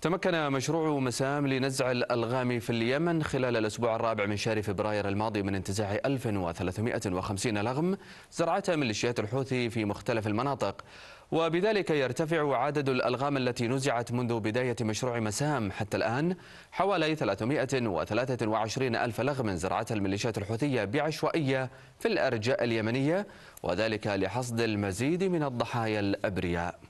تمكن مشروع مسام لنزع الألغام في اليمن خلال الأسبوع الرابع من شهر فبراير الماضي من انتزاع 1350 لغم زرعتها ميليشيات الحوثي في مختلف المناطق وبذلك يرتفع عدد الألغام التي نزعت منذ بداية مشروع مسام حتى الآن حوالي 323 ألف لغم زرعتها الميليشيات الحوثية بعشوائية في الأرجاء اليمنية وذلك لحصد المزيد من الضحايا الأبرياء